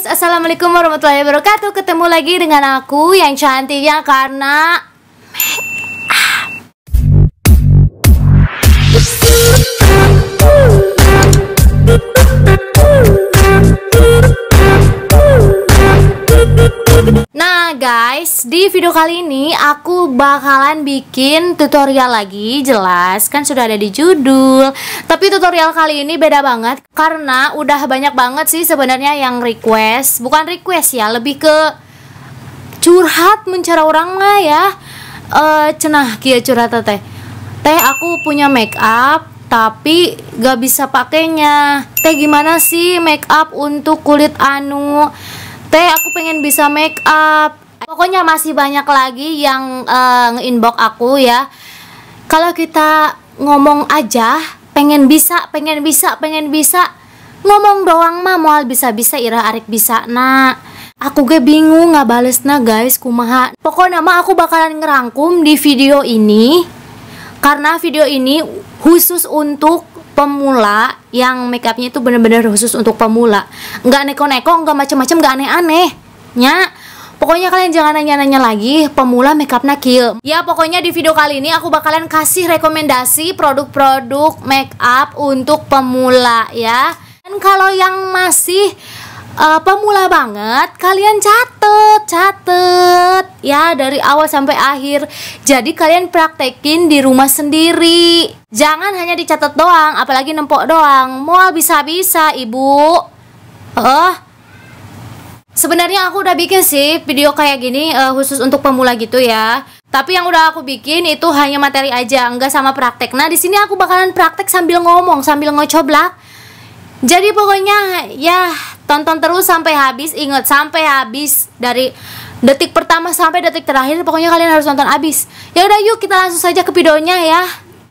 guys, Assalamualaikum warahmatullahi wabarakatuh Ketemu lagi dengan aku yang cantiknya karena di video kali ini aku bakalan bikin tutorial lagi Jelas, kan sudah ada di judul Tapi tutorial kali ini beda banget Karena udah banyak banget sih sebenarnya yang request Bukan request ya, lebih ke curhat mencara orang lah ya e, Cenah kia curhat teh Teh aku punya make up tapi gak bisa pakainya Teh gimana sih make up untuk kulit anu Teh aku pengen bisa make up pokoknya masih banyak lagi yang uh, nge-inbox aku ya kalau kita ngomong aja pengen bisa pengen bisa pengen bisa ngomong doang mah mual bisa bisa ira arik bisa nak aku gue bingung nggak balesna guys kumaha pokoknya mah aku bakalan ngerangkum di video ini karena video ini khusus untuk pemula yang makeupnya itu bener-bener khusus untuk pemula nggak neko-neko nggak macem-macem nggak aneh-aneh nya Pokoknya kalian jangan nanya-nanya lagi pemula makeup nakil. Ya pokoknya di video kali ini aku bakalan kasih rekomendasi produk-produk makeup untuk pemula ya. Dan kalau yang masih uh, pemula banget, kalian catet, catet ya dari awal sampai akhir. Jadi kalian praktekin di rumah sendiri. Jangan hanya dicatat doang, apalagi nempok doang. Mau bisa-bisa, Ibu. Eh, uh, Sebenarnya aku udah bikin sih video kayak gini uh, khusus untuk pemula gitu ya. Tapi yang udah aku bikin itu hanya materi aja, enggak sama praktek. Nah, di sini aku bakalan praktek sambil ngomong, sambil ngocoblak. Jadi pokoknya ya tonton terus sampai habis, ingat sampai habis dari detik pertama sampai detik terakhir pokoknya kalian harus nonton habis. Ya udah yuk kita langsung saja ke videonya ya.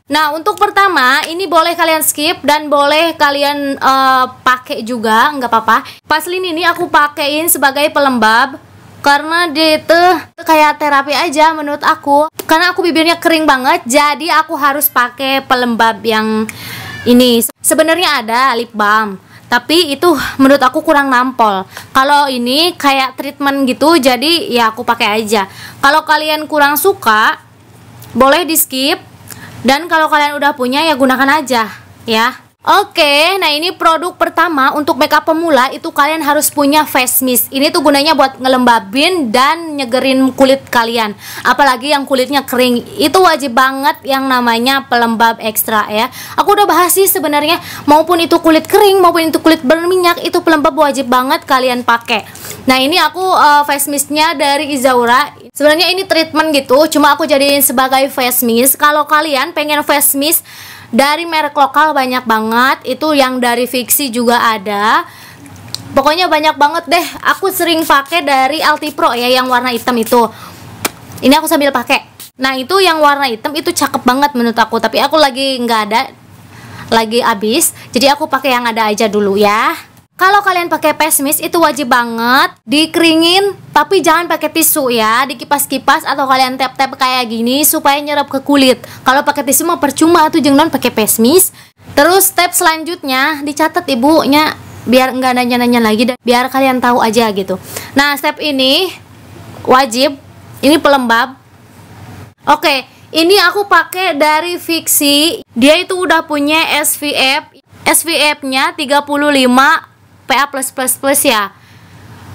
Nah, untuk pertama, ini boleh kalian skip dan boleh kalian uh, pakai juga, nggak apa-apa. Paslin ini aku pakein sebagai pelembab karena dia itu kayak terapi aja menurut aku. Karena aku bibirnya kering banget, jadi aku harus pakai pelembab yang ini. Sebenarnya ada lip balm, tapi itu menurut aku kurang nampol kalau ini kayak treatment gitu jadi ya aku pakai aja kalau kalian kurang suka boleh di skip dan kalau kalian udah punya ya gunakan aja ya. Oke, nah ini produk pertama untuk makeup pemula itu kalian harus punya face mist. Ini tuh gunanya buat ngelembabin dan nyegerin kulit kalian. Apalagi yang kulitnya kering, itu wajib banget yang namanya pelembab ekstra ya. Aku udah bahas sih sebenarnya maupun itu kulit kering maupun itu kulit berminyak itu pelembab wajib banget kalian pakai. Nah ini aku uh, face mistnya dari Izaura. Sebenarnya ini treatment gitu, cuma aku jadiin sebagai face mist. Kalau kalian pengen face mist dari merek lokal banyak banget itu yang dari fiksi juga ada pokoknya banyak banget deh aku sering pakai dari Pro ya yang warna hitam itu ini aku sambil pakai nah itu yang warna hitam itu cakep banget menurut aku tapi aku lagi nggak ada lagi abis. jadi aku pakai yang ada aja dulu ya kalau kalian pakai pesmis itu wajib banget dikeringin tapi jangan pakai tisu ya, dikipas-kipas atau kalian tap-tap kayak gini supaya nyerap ke kulit. Kalau pakai tisu mah percuma tuh jangan non pakai pesmis. Terus step selanjutnya dicatat ibunya biar enggak nanya-nanya lagi dan biar kalian tahu aja gitu. Nah, step ini wajib, ini pelembab. Oke, ini aku pakai dari Fiksi. Dia itu udah punya SVF. SVF-nya 35 PA++ ya.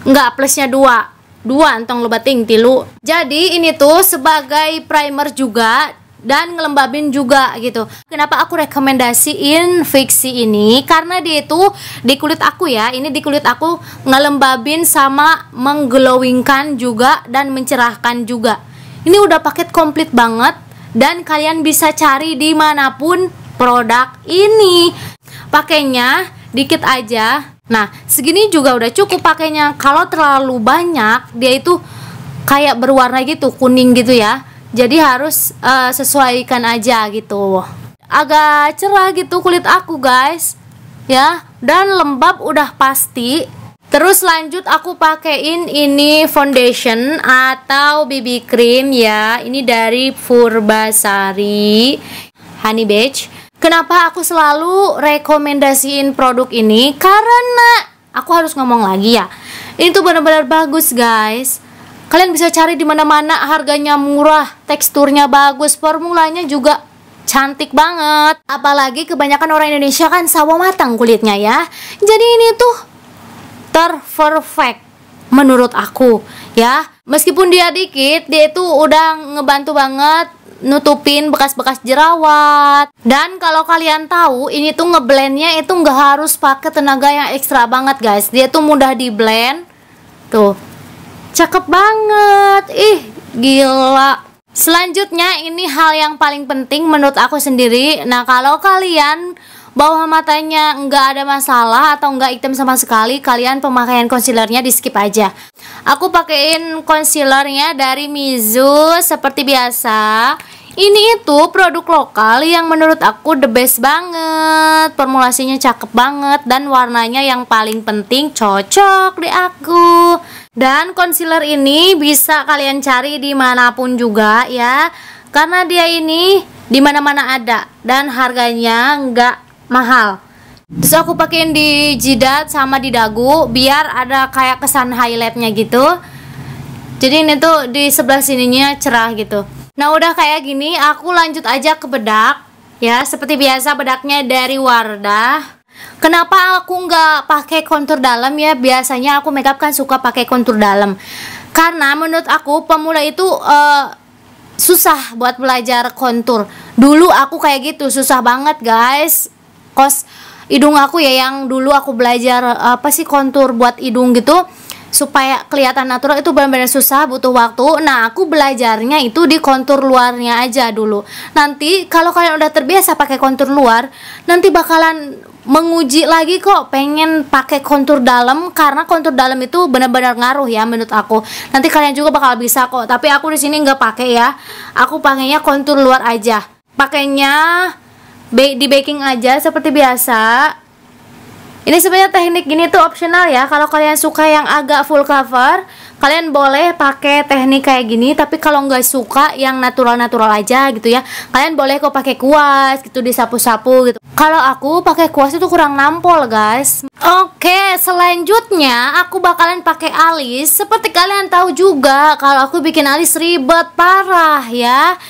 Enggak, plusnya 2 dua entong lebating tilu jadi ini tuh sebagai primer juga dan ngelembabin juga gitu kenapa aku rekomendasiin fiksi ini karena dia itu di kulit aku ya ini di kulit aku ngelembabin sama mengglowingkan juga dan mencerahkan juga ini udah paket komplit banget dan kalian bisa cari dimanapun produk ini pakainya dikit aja Nah, segini juga udah cukup pakainya. Kalau terlalu banyak, dia itu kayak berwarna gitu, kuning gitu ya. Jadi harus uh, sesuaikan aja gitu. Agak cerah gitu kulit aku, guys. Ya, dan lembab udah pasti. Terus lanjut aku pakein ini foundation atau BB cream ya. Ini dari Furbasari Honey Beige Kenapa aku selalu rekomendasiin produk ini? Karena aku harus ngomong lagi ya. Itu benar-benar bagus, guys. Kalian bisa cari di mana-mana, harganya murah, teksturnya bagus, formulanya juga cantik banget. Apalagi kebanyakan orang Indonesia kan sawo matang kulitnya ya. Jadi ini tuh terperfect menurut aku ya. Meskipun dia dikit, dia itu udah ngebantu banget nutupin bekas-bekas jerawat. Dan kalau kalian tahu, ini tuh ngeblendnya itu nggak harus pakai tenaga yang ekstra banget guys. Dia tuh mudah di blend. Tuh, cakep banget. Ih, gila. Selanjutnya ini hal yang paling penting menurut aku sendiri. Nah kalau kalian bawah matanya nggak ada masalah atau nggak item sama sekali, kalian pemakaian concealernya di skip aja. Aku pakein concealernya dari Mizu seperti biasa. Ini itu produk lokal yang menurut aku the best banget. Formulasinya cakep banget dan warnanya yang paling penting cocok di aku. Dan concealer ini bisa kalian cari dimanapun juga ya. Karena dia ini dimana-mana ada dan harganya nggak mahal Terus aku pakein di jidat sama di dagu biar ada kayak kesan highlightnya gitu. Jadi ini tuh di sebelah sininya cerah gitu. Nah udah kayak gini aku lanjut aja ke bedak ya seperti biasa bedaknya dari Wardah. Kenapa aku nggak pakai kontur dalam ya? Biasanya aku makeup kan suka pakai kontur dalam. Karena menurut aku pemula itu uh, susah buat belajar kontur. Dulu aku kayak gitu, susah banget, guys. Kos hidung aku ya yang dulu aku belajar eh, apa sih kontur buat hidung gitu supaya kelihatan natural itu benar-benar susah butuh waktu. Nah, aku belajarnya itu di kontur luarnya aja dulu. Nanti kalau kalian udah terbiasa pakai kontur luar, nanti bakalan menguji lagi kok pengen pakai kontur dalam karena kontur dalam itu benar-benar ngaruh ya menurut aku nanti kalian juga bakal bisa kok tapi aku di sini nggak pakai ya aku pakainya kontur luar aja pakainya di baking aja seperti biasa. Ini sebenarnya teknik gini tuh opsional ya. Kalau kalian suka yang agak full cover, kalian boleh pakai teknik kayak gini. Tapi kalau nggak suka yang natural-natural aja gitu ya, kalian boleh kok pakai kuas gitu disapu-sapu gitu. Kalau aku pakai kuas itu kurang nampol guys. Oke, selanjutnya aku bakalan pakai alis. Seperti kalian tahu juga, kalau aku bikin alis ribet parah ya.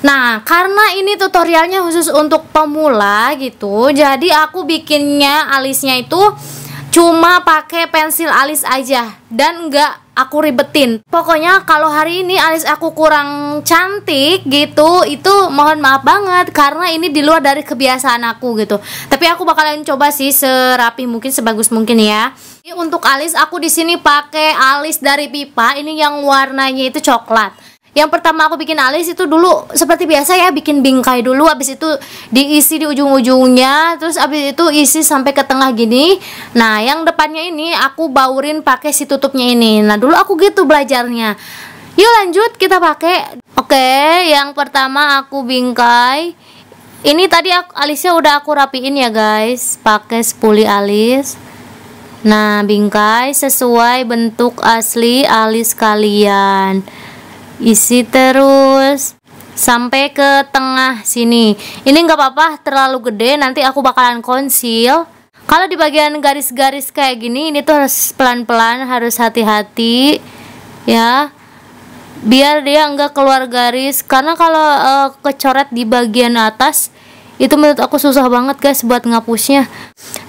Nah, karena ini tutorialnya khusus untuk pemula gitu, jadi aku bikinnya alisnya itu cuma pakai pensil alis aja dan nggak aku ribetin. Pokoknya kalau hari ini alis aku kurang cantik gitu, itu mohon maaf banget karena ini di luar dari kebiasaan aku gitu. Tapi aku bakalan coba sih serapi mungkin sebagus mungkin ya. Untuk alis aku di sini pakai alis dari pipa, ini yang warnanya itu coklat yang pertama aku bikin alis itu dulu seperti biasa ya bikin bingkai dulu habis itu diisi di ujung-ujungnya terus habis itu isi sampai ke tengah gini nah yang depannya ini aku baurin pakai si tutupnya ini nah dulu aku gitu belajarnya yuk lanjut kita pakai oke yang pertama aku bingkai ini tadi aku, alisnya udah aku rapiin ya guys pakai spuli alis nah bingkai sesuai bentuk asli alis kalian isi terus sampai ke tengah sini ini nggak apa-apa terlalu gede nanti aku bakalan konsil kalau di bagian garis-garis kayak gini ini tuh harus pelan-pelan harus hati-hati ya biar dia nggak keluar garis karena kalau uh, kecoret di bagian atas itu menurut aku susah banget guys buat ngapusnya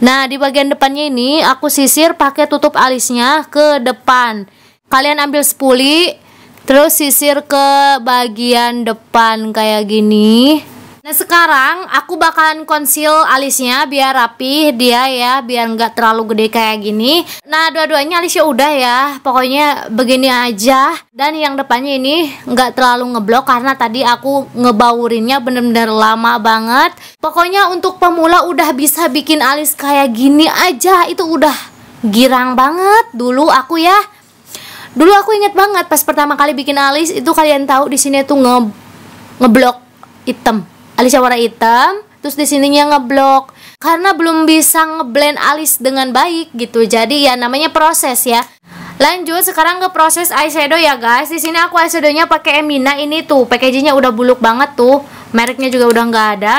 nah di bagian depannya ini aku sisir pakai tutup alisnya ke depan kalian ambil spuli terus sisir ke bagian depan kayak gini Nah sekarang aku bakalan konsil alisnya biar rapi dia ya biar nggak terlalu gede kayak gini. Nah dua-duanya alisnya udah ya pokoknya begini aja dan yang depannya ini nggak terlalu ngeblok karena tadi aku ngebaurinnya bener-bener lama banget. Pokoknya untuk pemula udah bisa bikin alis kayak gini aja itu udah girang banget dulu aku ya dulu aku inget banget pas pertama kali bikin alis itu kalian tahu di sini tuh nge ngeblok hitam alisnya warna hitam terus di sininya ngeblok karena belum bisa ngeblend alis dengan baik gitu jadi ya namanya proses ya lanjut sekarang ke proses eyeshadow ya guys di sini aku eyeshadownya pakai Emina ini tuh packagingnya udah buluk banget tuh mereknya juga udah nggak ada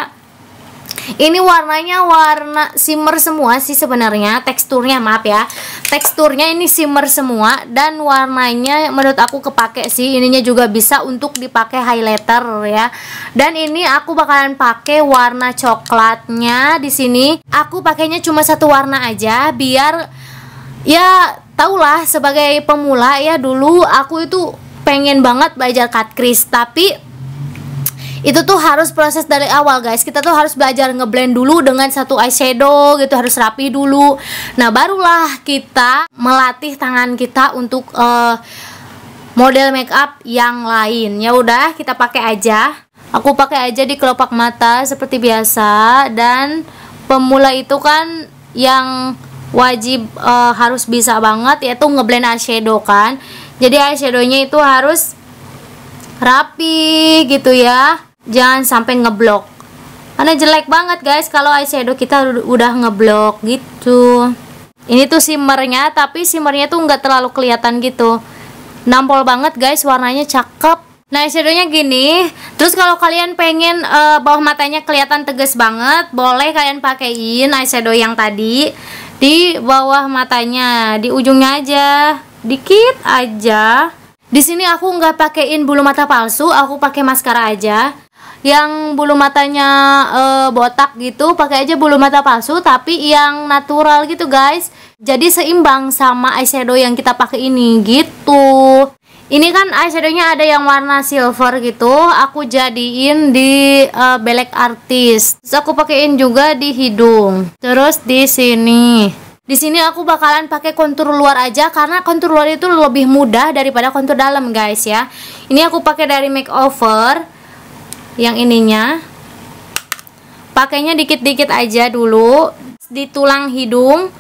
ini warnanya warna shimmer semua sih sebenarnya teksturnya maaf ya teksturnya ini shimmer semua dan warnanya menurut aku kepake sih ininya juga bisa untuk dipakai highlighter ya dan ini aku bakalan pakai warna coklatnya di sini aku pakainya cuma satu warna aja biar ya taulah sebagai pemula ya dulu aku itu pengen banget belajar cut crease tapi itu tuh harus proses dari awal guys kita tuh harus belajar ngeblend dulu dengan satu eyeshadow gitu harus rapi dulu nah barulah kita melatih tangan kita untuk uh, model makeup yang lain ya udah kita pakai aja aku pakai aja di kelopak mata seperti biasa dan pemula itu kan yang wajib uh, harus bisa banget yaitu ngeblend eyeshadow kan jadi eyeshadownya itu harus rapi gitu ya jangan sampai ngeblok karena jelek banget guys kalau eyeshadow kita udah ngeblok gitu ini tuh shimmernya tapi shimmernya tuh nggak terlalu kelihatan gitu nampol banget guys warnanya cakep Nah, eyeshadownya gini. Terus kalau kalian pengen uh, bawah matanya kelihatan tegas banget, boleh kalian pakaiin eyeshadow yang tadi di bawah matanya, di ujungnya aja, dikit aja. Di sini aku nggak pakaiin bulu mata palsu, aku pakai maskara aja yang bulu matanya e, botak gitu pakai aja bulu mata palsu tapi yang natural gitu guys jadi seimbang sama eyeshadow yang kita pakai ini gitu ini kan eyeshadownya ada yang warna silver gitu aku jadiin di e, belek artis terus aku pakein juga di hidung terus di sini di sini aku bakalan pakai kontur luar aja karena kontur luar itu lebih mudah daripada kontur dalam guys ya ini aku pakai dari makeover yang ininya pakainya dikit-dikit aja dulu di tulang hidung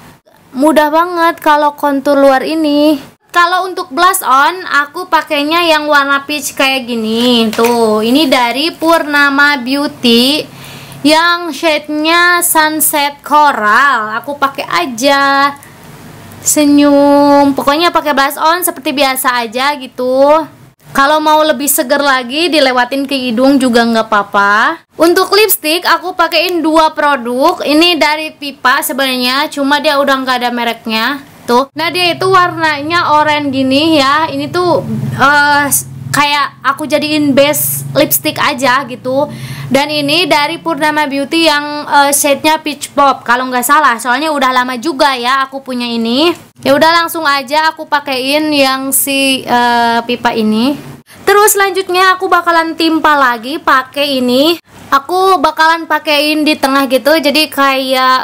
mudah banget kalau kontur luar ini kalau untuk blush on aku pakainya yang warna peach kayak gini tuh ini dari Purnama Beauty yang shade-nya sunset coral aku pakai aja senyum pokoknya pakai blush on seperti biasa aja gitu kalau mau lebih seger lagi dilewatin ke hidung juga nggak apa-apa. Untuk lipstick aku pakein dua produk. Ini dari Pipa sebenarnya, cuma dia udah nggak ada mereknya. Tuh. Nah, dia itu warnanya oranye gini ya. Ini tuh uh, kayak aku jadiin base lipstick aja gitu dan ini dari Purnama Beauty yang uh, shade-nya peach pop kalau nggak salah soalnya udah lama juga ya aku punya ini ya udah langsung aja aku pakein yang si uh, pipa ini terus selanjutnya aku bakalan timpa lagi pakai ini aku bakalan pakein di tengah gitu jadi kayak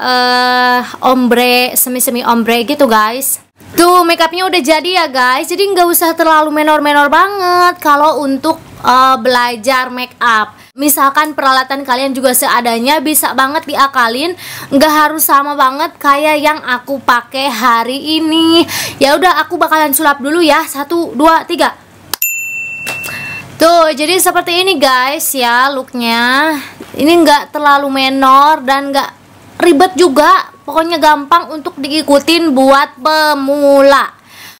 uh, ombre semi-semi ombre gitu guys Tuh makeupnya udah jadi ya guys, jadi nggak usah terlalu menor-menor banget kalau untuk uh, belajar make up. Misalkan peralatan kalian juga seadanya bisa banget diakalin, nggak harus sama banget kayak yang aku pakai hari ini. Ya udah aku bakalan sulap dulu ya, satu, dua, tiga. Tuh, jadi seperti ini guys ya looknya. Ini nggak terlalu menor dan nggak ribet juga pokoknya gampang untuk diikutin buat pemula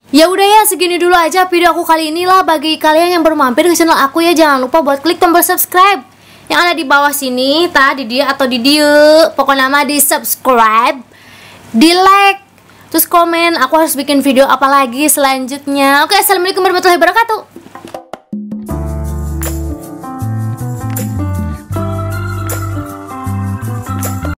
Ya udah ya segini dulu aja video aku kali ini lah bagi kalian yang baru mampir ke channel aku ya jangan lupa buat klik tombol subscribe yang ada di bawah sini tadi dia atau di dia pokoknya nama di subscribe di like terus komen aku harus bikin video apa lagi selanjutnya oke assalamualaikum warahmatullahi wabarakatuh